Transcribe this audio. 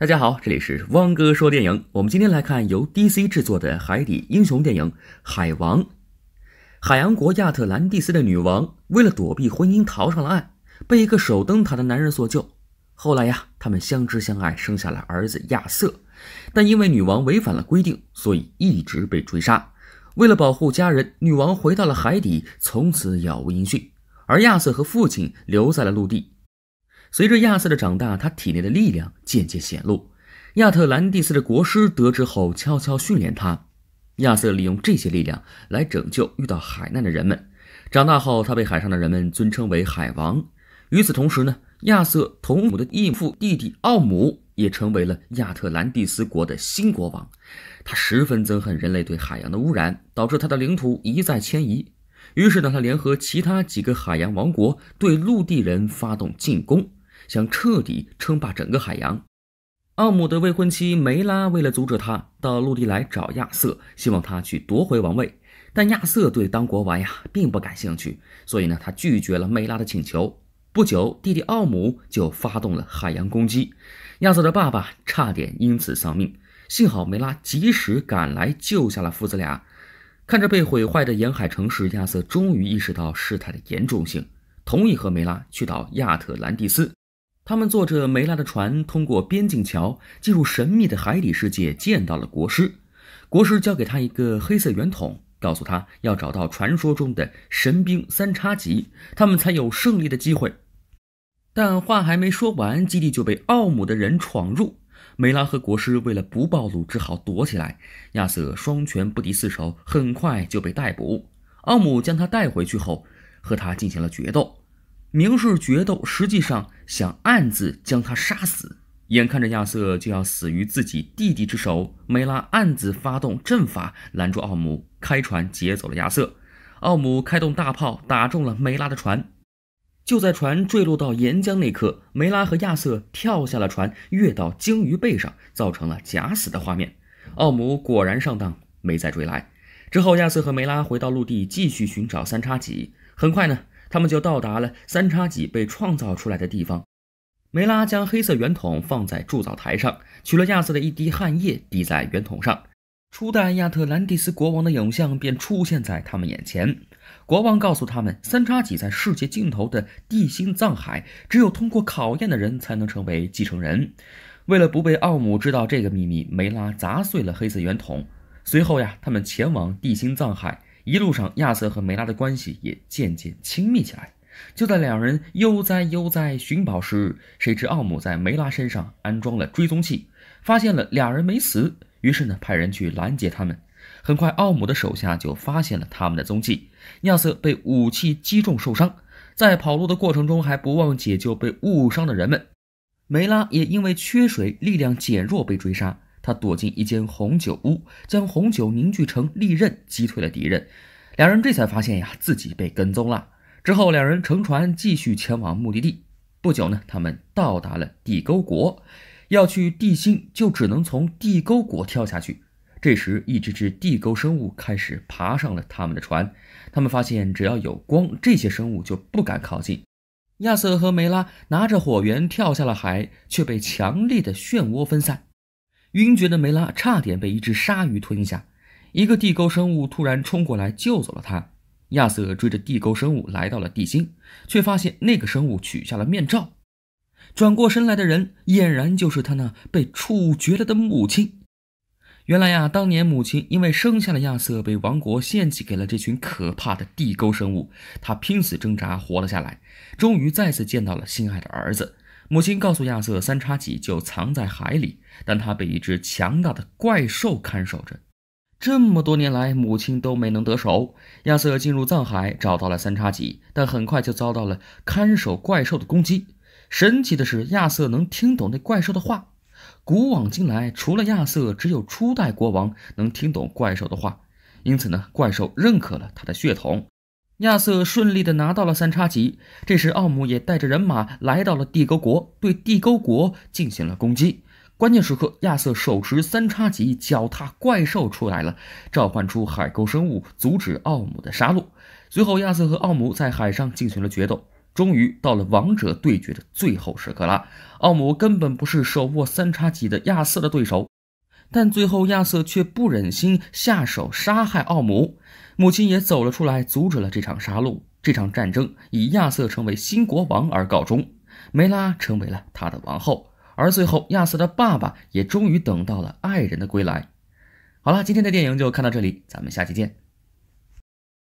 大家好，这里是汪哥说电影。我们今天来看由 DC 制作的《海底英雄》电影《海王》。海洋国亚特兰蒂斯的女王为了躲避婚姻，逃上了岸，被一个守灯塔的男人所救。后来呀，他们相知相爱，生下了儿子亚瑟。但因为女王违反了规定，所以一直被追杀。为了保护家人，女王回到了海底，从此杳无音讯。而亚瑟和父亲留在了陆地。随着亚瑟的长大，他体内的力量。渐渐显露，亚特兰蒂斯的国师得知后，悄悄训练他。亚瑟利用这些力量来拯救遇到海难的人们。长大后，他被海上的人们尊称为海王。与此同时呢，亚瑟同母的义父弟弟奥姆也成为了亚特兰蒂斯国的新国王。他十分憎恨人类对海洋的污染，导致他的领土一再迁移。于是呢，他联合其他几个海洋王国对陆地人发动进攻。想彻底称霸整个海洋，奥姆的未婚妻梅拉为了阻止他到陆地来找亚瑟，希望他去夺回王位。但亚瑟对当国王呀并不感兴趣，所以呢他拒绝了梅拉的请求。不久，弟弟奥姆就发动了海洋攻击，亚瑟的爸爸差点因此丧命。幸好梅拉及时赶来救下了父子俩。看着被毁坏的沿海城市，亚瑟终于意识到事态的严重性，同意和梅拉去到亚特兰蒂斯。他们坐着梅拉的船，通过边境桥进入神秘的海底世界，见到了国师。国师交给他一个黑色圆筒，告诉他要找到传说中的神兵三叉戟，他们才有胜利的机会。但话还没说完，基地就被奥姆的人闯入。梅拉和国师为了不暴露，只好躲起来。亚瑟双拳不敌四手，很快就被逮捕。奥姆将他带回去后，和他进行了决斗。明示决斗，实际上想暗自将他杀死。眼看着亚瑟就要死于自己弟弟之手，梅拉暗自发动阵法拦住奥姆，开船劫走了亚瑟。奥姆开动大炮打中了梅拉的船，就在船坠落到岩浆那刻，梅拉和亚瑟跳下了船，跃到鲸鱼背上，造成了假死的画面。奥姆果然上当，没再追来。之后，亚瑟和梅拉回到陆地，继续寻找三叉戟。很快呢。他们就到达了三叉戟被创造出来的地方。梅拉将黑色圆筒放在铸造台上，取了亚瑟的一滴汗液滴在圆筒上，初代亚特兰蒂斯国王的影像便出现在他们眼前。国王告诉他们，三叉戟在世界尽头的地心藏海，只有通过考验的人才能成为继承人。为了不被奥姆知道这个秘密，梅拉砸碎了黑色圆筒。随后呀，他们前往地心藏海。一路上，亚瑟和梅拉的关系也渐渐亲密起来。就在两人悠哉悠哉寻宝时，谁知奥姆在梅拉身上安装了追踪器，发现了俩人没死，于是呢派人去拦截他们。很快，奥姆的手下就发现了他们的踪迹。亚瑟被武器击中受伤，在跑路的过程中还不忘解救被误伤的人们。梅拉也因为缺水，力量减弱，被追杀。他躲进一间红酒屋，将红酒凝聚成利刃，击退了敌人。两人这才发现呀，自己被跟踪了。之后，两人乘船继续前往目的地。不久呢，他们到达了地沟国，要去地心，就只能从地沟国跳下去。这时，一只只地沟生物开始爬上了他们的船。他们发现，只要有光，这些生物就不敢靠近。亚瑟和梅拉拿着火源跳下了海，却被强烈的漩涡分散。晕厥的梅拉差点被一只鲨鱼吞下，一个地沟生物突然冲过来救走了他。亚瑟追着地沟生物来到了地心，却发现那个生物取下了面罩，转过身来的人俨然就是他那被处决了的母亲。原来呀，当年母亲因为生下了亚瑟，被王国献祭给了这群可怕的地沟生物。他拼死挣扎，活了下来，终于再次见到了心爱的儿子。母亲告诉亚瑟，三叉戟就藏在海里，但他被一只强大的怪兽看守着。这么多年来，母亲都没能得手。亚瑟进入藏海，找到了三叉戟，但很快就遭到了看守怪兽的攻击。神奇的是，亚瑟能听懂那怪兽的话。古往今来，除了亚瑟，只有初代国王能听懂怪兽的话，因此呢，怪兽认可了他的血统。亚瑟顺利的拿到了三叉戟，这时奥姆也带着人马来到了地沟国，对地沟国进行了攻击。关键时刻，亚瑟手持三叉戟，脚踏怪兽出来了，召唤出海沟生物，阻止奥姆的杀戮。随后，亚瑟和奥姆在海上进行了决斗，终于到了王者对决的最后时刻了。奥姆根本不是手握三叉戟的亚瑟的对手。但最后，亚瑟却不忍心下手杀害奥姆，母亲也走了出来，阻止了这场杀戮。这场战争以亚瑟成为新国王而告终，梅拉成为了他的王后。而最后，亚瑟的爸爸也终于等到了爱人的归来。好了，今天的电影就看到这里，咱们下期见。